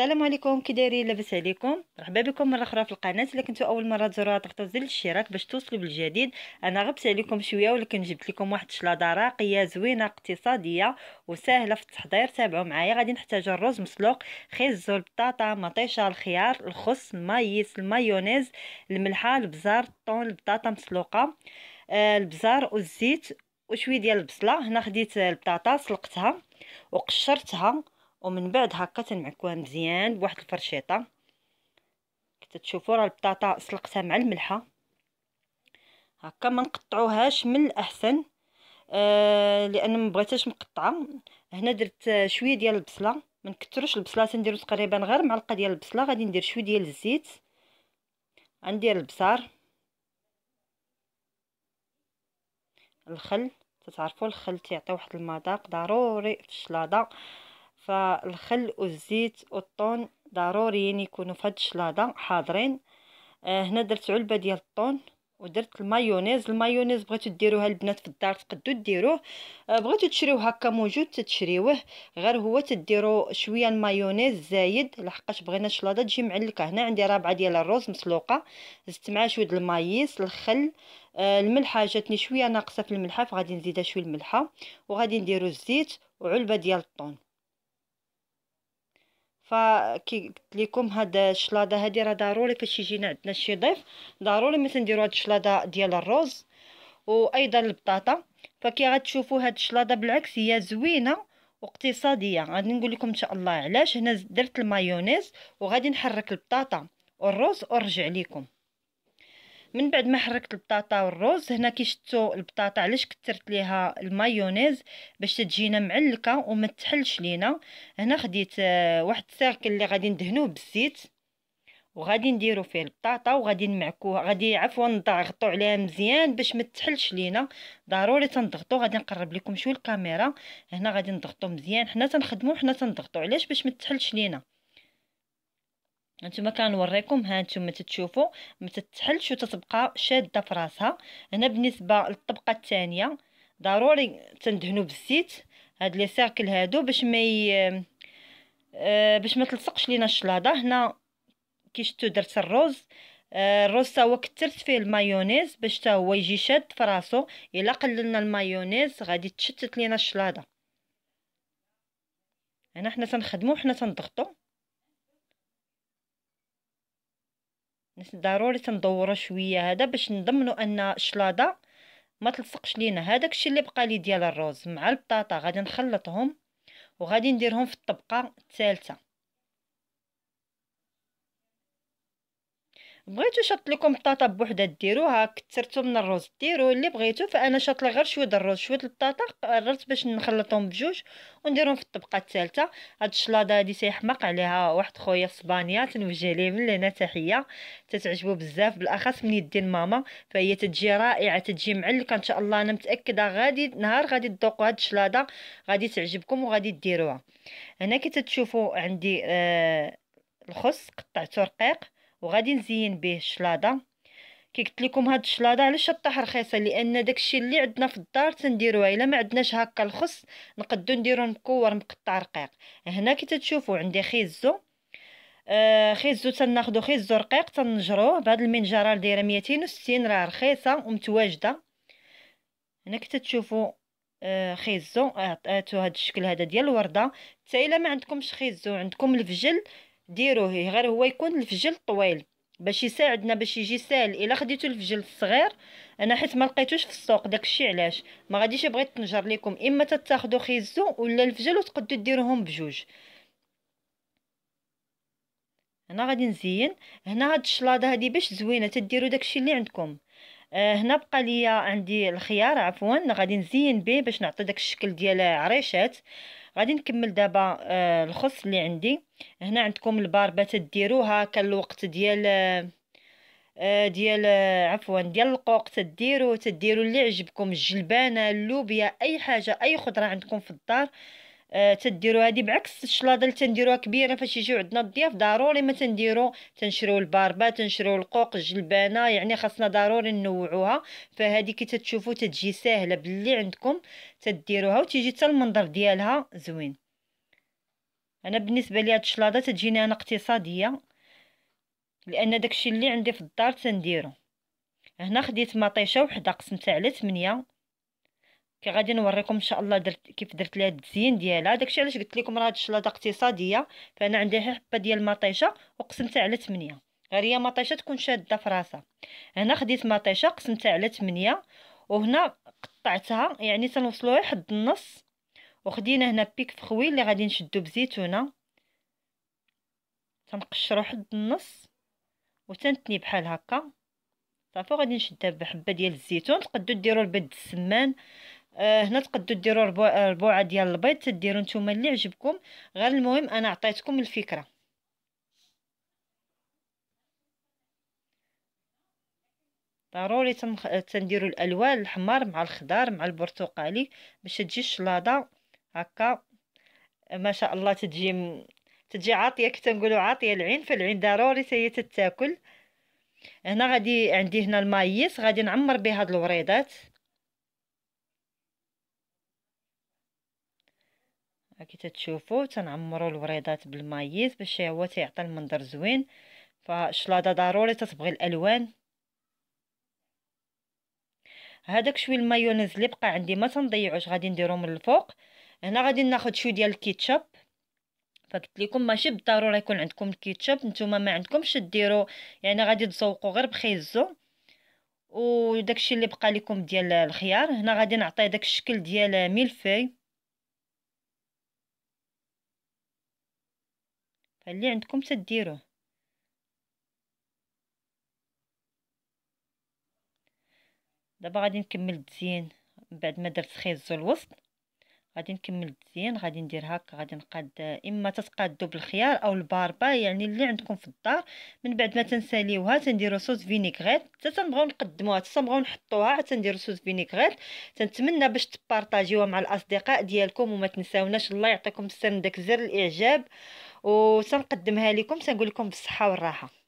السلام عليكم كي دايرين لاباس عليكم مرحبا بكم مره اخرى في القناه الا كنتو اول مره تزوروها تضغطوا زر الاشتراك باش توصلوا بالجديد انا غبت عليكم شويه ولكن جبت لكم واحد الشلاضه راقيه زوينه اقتصاديه وسهله في التحضير تابعوا معايا غادي نحتاجوا الرز مسلوق خيزو البطاطا مطيشه الخيار الخس المايس المايونيز الملحه البزار الطون البطاطا مسلوقه آه، البزار والزيت وشويه ديال البصله هنا خديت البطاطا سلقتها وقشرتها ومن بعد هكا تنعكوها مزيان بواحد الفرشيطه كتشوفوا راه البطاطا سلقتها مع الملحه هكا ما نقطعوهاش من الاحسن آه لان ما بغيتهاش مقطعه هنا درت شويه ديال البصله ما نكثروش البصله تنديرو تقريبا غير معلقه ديال البصله غادي ندير شويه ديال الزيت غندير البصل الخل تتعرفوا الخل تيعطي واحد المذاق ضروري في الشلاضه فالخل والزيت والطون ضروريين يعني يكونوا في هاد الشلاضه حاضرين آه، هنا درت علبه ديال الطون ودرت المايونيز المايونيز بغيتو ديروها البنات في الدار تقدو ديروه آه، بغيتو تشريوه هكا موجود تتشريوه غير هو تديرو شويه المايونيز زايد لحقاش بغينا الشلاضه تجي معلكه هنا عندي رابعه ديال الرز مسلوقه زدت معاه شويه المايس الخل آه الملحه جاتني شويه ناقصه في الملحه فغادي نزيدها شويه الملحه وغادي نديرو الزيت وعلبه ديال الطون فكي قلت لكم هاد الشلاضه هادي راه ضروري فاش يجينا عندنا شي ضيف ضروري مثلا نديرو هاد الشلاضه ديال الرز وايضا البطاطا فكي غتشوفوا هاد الشلاضه بالعكس هي زوينه واقتصاديه غادي نقول لكم ان شاء الله علاش هنا درت المايونيز وغادي نحرك البطاطا والرز ونرجع لكم من بعد ما حركت البطاطا والروز هنا كي شفتوا البطاطا علاش كثرت ليها المايونيز باش تجينا معلكه وما تحلش لينا هنا خديت آه، واحد السيركل اللي غادي ندهنوه بالزيت وغادي نديرو فيه البطاطا وغادي نمعكوها غادي عفوا نضغطو عليها مزيان باش ما تحلش لينا ضروري تنضغطو غادي نقرب لكم شويه الكاميرا هنا غادي نضغطو مزيان حنا تنخدمو حنا تنضغطو علاش باش ما تحلش لينا هانتوما كنوريكم هانتوما تتشوفوا ما تتحلش وتتبقى شاده في راسها هنا بالنسبه للطبقه الثانيه ضروري تندهنوا بالزيت هاد لي سيركل هادو باش ما ي... آه باش ما تلصقش لينا الشلاضه هنا كي شفتوا درت الروز آه الروز تا هو كثرت فيه المايونيز باش تا هو يجي شاد في راسو الا قللنا المايونيز غادي تشتت لينا الشلاضه هنا حنا تنخدمو حنا تنضغطو ضروري تندورو شويه هذا باش نضمنوا ان الشلاضه ما تلصقش لينا هذاك الشيء اللي بقى لي ديال الروز مع البطاطا غادي نخلطهم وغادي نديرهم في الطبقه الثالثه بغيتو شط لكم بطاطا بوحده ديروها كثرتو من الرز ديروا اللي بغيتو فانا شط لي غير شويه الرز شويه البطاطا قررت باش نخلطهم بجوج ونديرهم في الطبقه الثالثه هاد الشلاضه هادي تيحماق عليها واحد خويا في اسبانيا تنوجه ليه من هنا تحيه تتعجبو بزاف بالاخص من يدين ماما فهي تجي رائعه تجي معلكه ان شاء الله انا متاكده غادي نهار غادي تذوقوا هاد الشلاضه غادي تعجبكم وغادي ديروها هنا كي تشوفوا عندي آه الخس قطعته رقيق وغادي نزين به الشلاضه كي قلت لكم هاد الشلاضه علاش الطاح رخيصه لان داكشي اللي عندنا في الدار تنديروها الا ما عندناش هكا الخس نقدو نديرو مكور مقطع رقيق هنا كي تتشوفوا عندي خيزو آه خيزو تناخدو خيزو رقيق تنجروه بهاد المنجره اللي دايره 260 راه رخيصه ومتواجده هنا كي تتشوفوا آه، خيزو عطاتو آه هاد الشكل هذا ديال الورده حتى الا ما عندكمش خيزو عندكم الفجل ديروه غير هو يكون الفجل طويل باش يساعدنا باش يجي ساهل الا خديتو الفجل الصغير انا حيت ما لقيتوش في السوق داكشي علاش ما غاديش بغيت تنجر لكم اما تتاخذوا خيزو ولا الفجل وتقدو ديروهم بجوج هنا غادي نزين هنا هاد الشلاضه هادي باش زوينه تديروا داكشي اللي عندكم هنا آه، بقى ليا عندي الخيار عفوا غادي نزين به باش نعطي داك الشكل ديال عريشات غادي نكمل دابا آه، الخص اللي عندي هنا عندكم الباربات ديروها الوقت ديال آه، ديال عفوا ديال القوق تديروا تديروا اللي عجبكم الجلبانه اللوبيا اي حاجه اي خضره عندكم في الدار آه تديروا هذه بعكس الشلاضه اللي تنديروها كبيره فاش يجيو عندنا الضياف ضروري ما تنديرو تنشرو الباربه تنشرو القوق الجلبانه يعني خاصنا ضروري نوعوها فهذه كي تتشوفوا تتجي ساهله باللي عندكم تديروها وتيجي حتى المنظر ديالها زوين انا بالنسبه لي هاد الشلاضه تجيني انا اقتصاديه لان داكشي اللي عندي في الدار تنديرو هنا خديت مطيشه وحده قسمتها على 8 كي غادي نوريكم ان شاء الله درت كيف درت ليها التزيين ديالها داكشي علاش قلت لكم راه هاد الشلاضه اقتصاديه فانا عندي غير حبه ديال المطيشه وقسمتها على 8 غير هي مطيشه تكون شاده في راسها هنا خديت مطيشه قسمتها على 8 وهنا قطعتها يعني تنوصلوا غير حد النص وخدينا هنا بيك فخوي اللي غادي نشدو بزيتونه تنقشرو حد النص وتنتني بحال هكا صافي غادي نشدها بحبه ديال الزيتون تقدو ديروا البيض السمان آه هنا تقدوا ديروا البوعه ديال البيض تديروا نتوما اللي عجبكم غير المهم انا عطيتكم الفكره ضروري تنديروا الالوان الحمر مع الخضار مع البرتقالي باش تجي الشلاضه هكا ما شاء الله تجي تجي عاطيه كي تنقولوا عاطيه العين فالعين ضروري هي تتاكل هنا غادي عندي هنا المايس غادي نعمر به هاد الوريضات كي تشوفوا تنعمروا الوريضات بالمايز باش هو تيعطي المنظر زوين فالشلاضه ضروري تتبغي الالوان هذاك شويه المايونيز اللي بقى عندي ما تنضيعوش غادي نديرو من الفوق هنا غادي ناخد شويه ديال الكيتشب فقلت لكم ماشي بالضروره يكون عندكم الكيتشب نتوما ما عندكمش ديروا يعني غادي تزوقوا غير بخيزو وداكشي اللي بقى لكم ديال الخيار هنا غادي نعطي داك الشكل ديال ميلفي اللي عندكم تديروه دابا غادي نكمل التزيين من بعد ما درت خيزو الوسط غادي نكمل التزيين غادي ندير هكا غادي نقاد اما تتقادو بالخيار او الباربا يعني اللي عندكم في الدار من بعد ما تنساليوها تنديرو صوص فينيغريت حتى تنبغيو نقدموها حتى تنبغيو نحطوها حتى نديرو صوص فينيغريت تنتمنى باش تبارطاجيوها مع الاصدقاء ديالكم وما تنساوناش الله يعطيكم السر من داك زر الاعجاب وسنقدمها لكم سنقول لكم بالصحه والراحه